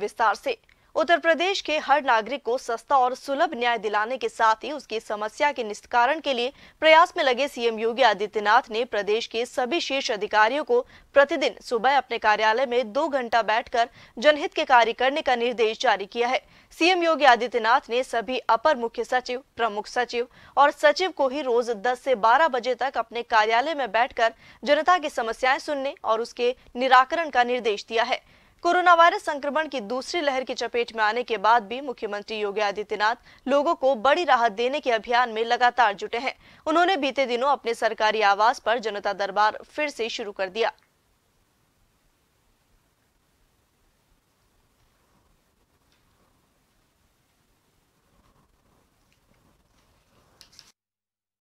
विस्तार से उत्तर प्रदेश के हर नागरिक को सस्ता और सुलभ न्याय दिलाने के साथ ही उसकी समस्या के निस्तारण के लिए प्रयास में लगे सीएम योगी आदित्यनाथ ने प्रदेश के सभी शीर्ष अधिकारियों को प्रतिदिन सुबह अपने कार्यालय में दो घंटा बैठकर जनहित के कार्य करने का निर्देश जारी किया है सीएम योगी आदित्यनाथ ने सभी अपर मुख्य सचिव प्रमुख सचिव और सचिव को ही रोज दस से बारह बजे तक अपने कार्यालय में बैठ जनता की समस्याएं सुनने और उसके निराकरण का निर्देश दिया है कोरोना वायरस संक्रमण की दूसरी लहर की चपेट में आने के बाद भी मुख्यमंत्री योगी आदित्यनाथ लोगों को बड़ी राहत देने के अभियान में लगातार जुटे हैं उन्होंने बीते दिनों अपने सरकारी आवास पर जनता दरबार फिर से शुरू कर दिया